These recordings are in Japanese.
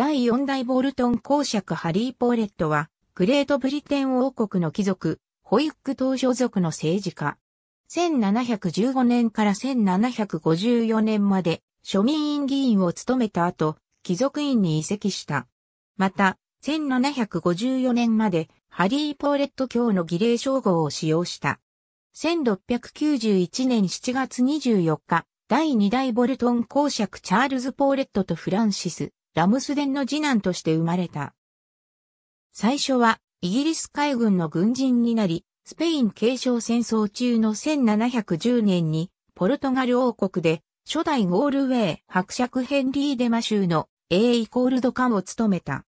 第4代ボルトン公爵ハリー・ポーレットは、グレートブリテン王国の貴族、ホイック島所属の政治家。1715年から1754年まで庶民院議員を務めた後、貴族院に移籍した。また、1754年までハリー・ポーレット教の儀礼称号を使用した。1691年7月24日、第2代ボルトン公爵チャールズ・ポーレットとフランシス、ラムスデンの次男として生まれた。最初は、イギリス海軍の軍人になり、スペイン継承戦争中の1710年に、ポルトガル王国で、初代ゴールウェイ伯爵ヘンリー・デマ州の A イコールド官を務めた。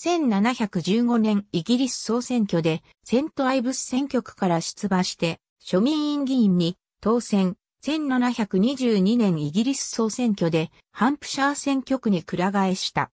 1715年イギリス総選挙でセントアイブス選挙区から出馬して庶民院議員に当選、1722年イギリス総選挙でハンプシャー選挙区にく替えした。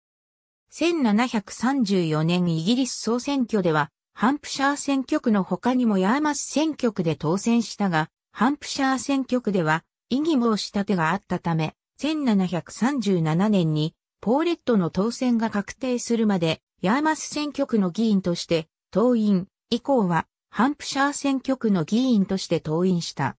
1734年イギリス総選挙では、ハンプシャー選挙区の他にもヤーマス選挙区で当選したが、ハンプシャー選挙区では、異議申し立てがあったため、1737年にポーレットの当選が確定するまで、ヤーマス選挙区の議員として、党員、以降は、ハンプシャー選挙区の議員として党員した。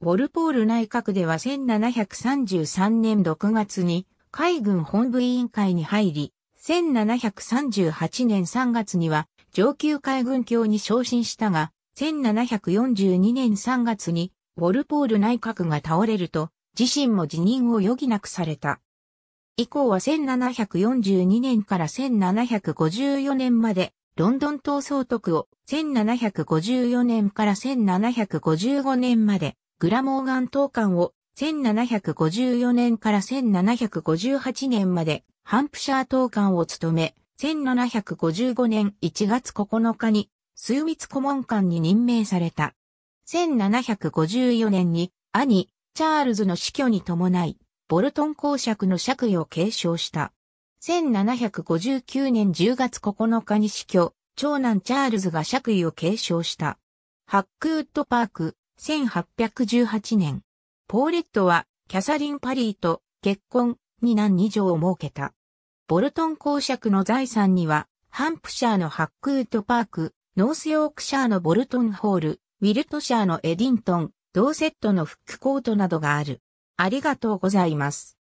ウォルポール内閣では1733年6月に海軍本部委員会に入り、1738年3月には上級海軍協に昇進したが、1742年3月にウォルポール内閣が倒れると、自身も辞任を余儀なくされた。以降は1742年から1754年まで、ロンドン党総督を1754年から1755年まで、グラモーガン島間を1754年から1758年までハンプシャー島間を務め、1755年1月9日に数密顧問官に任命された。1754年に兄、チャールズの死去に伴い、ボルトン公爵の爵位を継承した。1759年10月9日に死去、長男チャールズが爵位を継承した。ハックウッドパーク、1818年、ポーレットはキャサリン・パリーと結婚、2何二条を設けた。ボルトン公爵の財産には、ハンプシャーのハックウッドパーク、ノースヨークシャーのボルトンホール、ウィルトシャーのエディントン、ドーセットのフックコートなどがある。ありがとうございます。